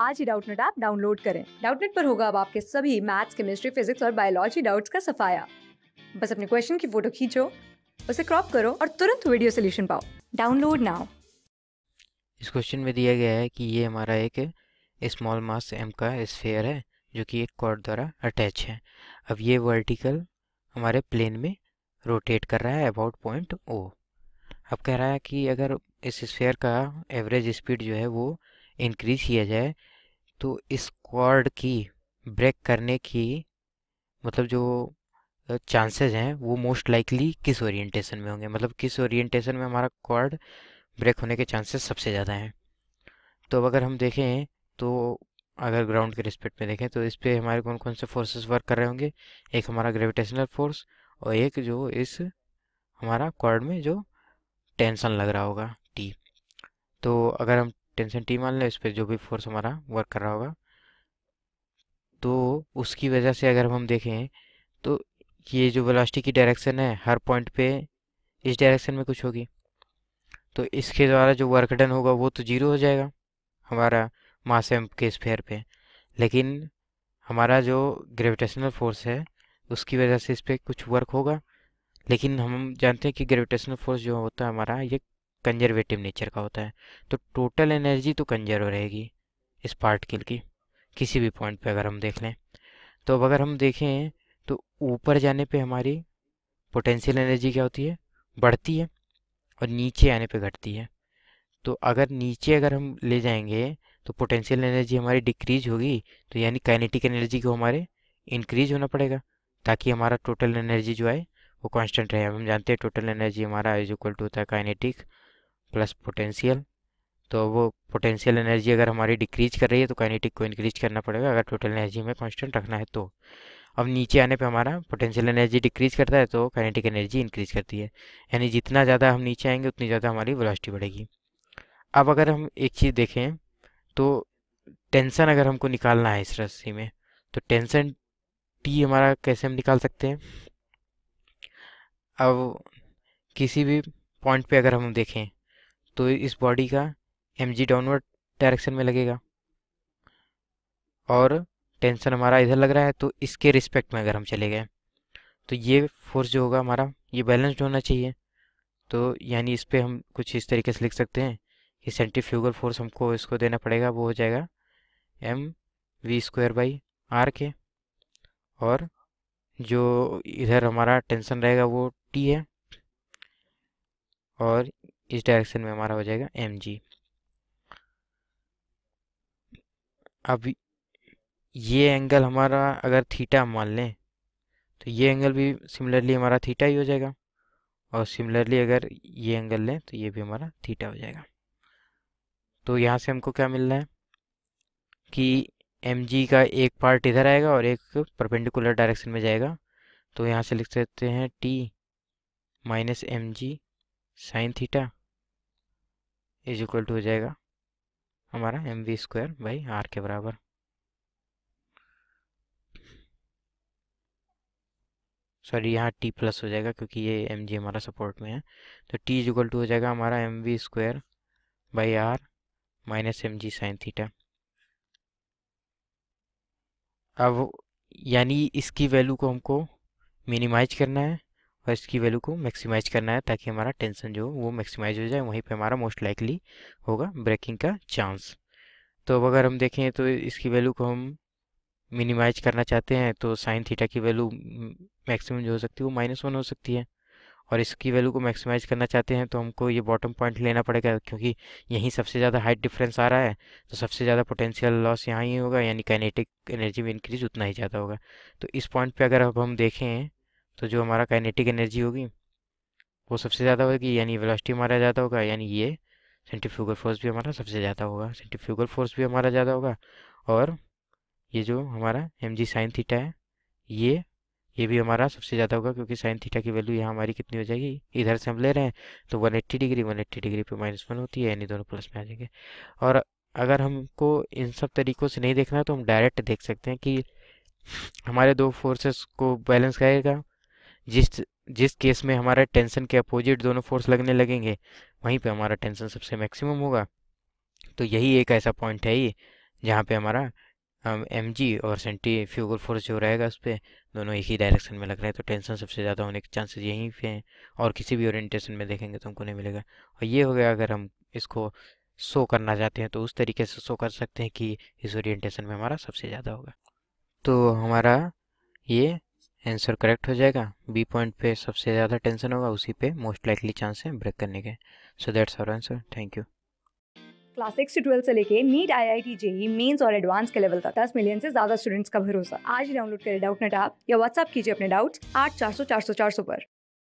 आज ही Doubtnut app download करें डाउटनेट पर होगा अब आपके सभी मैथ्स केमिस्ट्री फिजिक्स और बायोलॉजी डाउट्स का सफाया बस अपने क्वेश्चन की फोटो खींचो उसे क्रॉप करो और तुरंत वीडियो सोल्यूशन पाओ डाउनलोड नाउ इस क्वेश्चन में दिया गया है कि ये हमारा एक स्मॉल मास एम का स्फेयर है जो कि एक कॉर्ड द्वारा अटैच है अब ये वर्टिकल हमारे प्लेन में रोटेट कर रहा है अबाउट पॉइंट ओ अब कह रहा है कि अगर इस स्फेयर का एवरेज स्पीड जो है वो इंक्रीज किया जाए तो इस कॉर्ड की ब्रेक करने की मतलब जो चांसेस हैं वो मोस्ट लाइकली किस ओरिएंटेशन में होंगे मतलब किस ओरिएंटेशन में हमारा क्वार्ड ब्रेक होने के चांसेस सबसे ज़्यादा हैं तो अब अगर हम देखें तो अगर ग्राउंड के रिस्पेक्ट में देखें तो इस पर हमारे कौन कौन से फोर्सेस वर्क कर रहे होंगे एक हमारा ग्रेविटेशनल फोर्स और एक जो इस हमारा कॉर्ड में जो टेंशन लग रहा होगा टी तो अगर हम टेंशन टी मान लें इस पर जो भी फोर्स हमारा वर्क कर रहा होगा तो उसकी वजह से अगर हम देखें तो ये जो वेलोसिटी की डायरेक्शन है हर पॉइंट पे इस डायरेक्शन में कुछ होगी तो इसके द्वारा जो वर्क डन होगा वो तो ज़ीरो हो जाएगा हमारा मास एम्प के स्फेयर पे लेकिन हमारा जो ग्रेविटेशनल फोर्स है उसकी वजह से इस पर कुछ वर्क होगा लेकिन हम जानते हैं कि ग्रेविटेशनल फोर्स जो होता है हमारा ये कंजर्वेटिव नेचर का होता है तो टोटल एनर्जी तो कंजर्व रहेगी इस पार्टिकल की किसी भी पॉइंट पे अगर हम देख लें तो अब अगर हम देखें तो ऊपर जाने पे हमारी पोटेंशियल एनर्जी क्या होती है बढ़ती है और नीचे आने पे घटती है तो अगर नीचे अगर हम ले जाएंगे तो पोटेंशियल एनर्जी हमारी डिक्रीज होगी तो यानी काइनेटिक एनर्जी को हमारे इंक्रीज होना पड़ेगा ताकि हमारा टोटल एनर्जी जो है वो कांस्टेंट रहे हम जानते हैं टोटल एनर्जी हमारा इज इक्वल टू होता है काइनेटिक प्लस पोटेंशियल तो वो पोटेंशियल एनर्जी अगर हमारी डिक्रीज कर रही है तो काइनेटिक को इंक्रीज करना पड़ेगा अगर टोटल एनर्जी में कांस्टेंट रखना है तो अब नीचे आने पे हमारा पोटेंशियल एनर्जी डिक्रीज करता है तो काइनेटिक एनर्जी इंक्रीज करती है यानी जितना ज़्यादा हम नीचे आएंगे उतनी ज़्यादा हमारी वेलोसिटी बढ़ेगी अब अगर हम एक चीज़ देखें तो टेंसन अगर हमको निकालना है इस रस्सी में तो टेंसन टी हमारा कैसे हम निकाल सकते हैं अब किसी भी पॉइंट पर अगर हम देखें तो इस बॉडी का एम जी डाउनवर्ड डायरेक्शन में लगेगा और टेंशन हमारा इधर लग रहा है तो इसके रिस्पेक्ट में अगर हम चले गए तो ये फोर्स जो होगा हमारा ये बैलेंस्ड होना चाहिए तो यानी इस पर हम कुछ इस तरीके से लिख सकते हैं कि सेंट्रीफ्यूगल फोर्स हमको इसको देना पड़ेगा वो हो जाएगा M V square by R के और जो इधर हमारा टेंशन रहेगा वो टी है और इस डायरेक्शन में हमारा हो जाएगा एम जी अब ये एंगल हमारा अगर थीटा मान लें तो ये एंगल भी सिमिलरली हमारा थीटा ही हो जाएगा और सिमिलरली अगर ये एंगल लें तो ये भी हमारा थीटा हो जाएगा तो यहाँ से हमको क्या मिल रहा है कि एम जी का एक पार्ट इधर आएगा और एक परपेंडिकुलर डायरेक्शन में जाएगा तो यहाँ से लिख सकते हैं T minus M G sine theta is equal to हो जाएगा हमारा M V square by R के बराबर सॉरी यहाँ टी प्लस हो जाएगा क्योंकि ये एम जी हमारा सपोर्ट में है तो टी इज इक्वल टू हो जाएगा हमारा M V square by R minus M G sine theta अब यानी इसकी वैल्यू को हमको मिनिमाइज करना है फर्स्ट की वैल्यू को मैक्सिमाइज करना है ताकि हमारा टेंशन जो वो मैक्सिमाइज हो जाए वहीं पे हमारा मोस्ट लाइकली होगा ब्रेकिंग का चांस तो अब अगर हम देखें तो इसकी वैल्यू को हम मिनिमाइज करना चाहते हैं तो साइन थीटा की वैल्यू मैक्सिमम जो हो सकती है वो माइनस वन हो सकती है और इसकी वैल्यू को मैक्सिमाइज करना चाहते हैं तो हमको ये बॉटम पॉइंट लेना पड़ेगा क्योंकि यहीं सबसे ज़्यादा हाइट डिफरेंस आ रहा है तो सबसे ज़्यादा पोटेंशियल लॉस यहाँ ही होगा यानी काइनेटिक एनर्जी में इंक्रीज उतना ही ज़्यादा होगा तो इस पॉइंट पे अगर अब हम देखें तो जो हमारा काइनेटिक एनर्जी होगी वो सबसे ज़्यादा होगी यानी वेलोसिटी हमारा ज़्यादा होगा यानी ये सेंट्रीफ्यूगल फोर्स भी हमारा सबसे ज़्यादा होगा सेंट्रीफ्यूगल फोर्स भी हमारा ज़्यादा होगा और ये जो हमारा एम जी साइन थीटा है ये ये भी हमारा सबसे ज़्यादा होगा क्योंकि साइन थीटा की वैल्यू यहाँ हमारी कितनी हो जाएगी इधर से हम ले रहे हैं तो one eighty degree one eighty degree पे माइनस वन होती है यानी दोनों प्लस में आ जाएंगे और अगर हमको इन सब तरीक़ों से नहीं देखना है तो हम डायरेक्ट देख सकते हैं कि हमारे दो फोर्सेस को बैलेंस करेगा जिस जिस केस में हमारा टेंशन के अपोजिट दोनों फोर्स लगने लगेंगे वहीं पे हमारा टेंशन सबसे मैक्सिमम होगा तो यही एक ऐसा पॉइंट है ये जहाँ पे हमारा एम जी और सेंट्रीफ्यूगल फोर्स जो रहेगा उस पर दोनों एक ही डायरेक्शन में लग रहे हैं तो टेंशन सबसे ज़्यादा होने के चांसेस यहीं पे हैं और किसी भी ओरिएंटेशन में देखेंगे तो हमको नहीं मिलेगा और ये हो गया अगर हम इसको शो करना चाहते हैं तो उस तरीके से शो कर सकते हैं कि इस ओरिएंटेशन में हमारा सबसे ज़्यादा होगा तो हमारा ये आंसर करेक्ट हो जाएगा बी पॉइंट पे सबसे ज़्यादा टेंशन होगा उसी पे मोस्ट लाइकली चांस है ब्रेक करने के so that's our answer thank you class six से ट्वेल्थ से लेके NEET I I T JEE mains और एडवांस के लेवल तक दस मिलियन से ज्यादा स्टूडेंट्स का भरोसा आज डाउनलोड करें डाउट नेट आप या व्हाट्सअप कीजिए अपने डाउट्स आठ चार सौ चार सौ चार सौ पर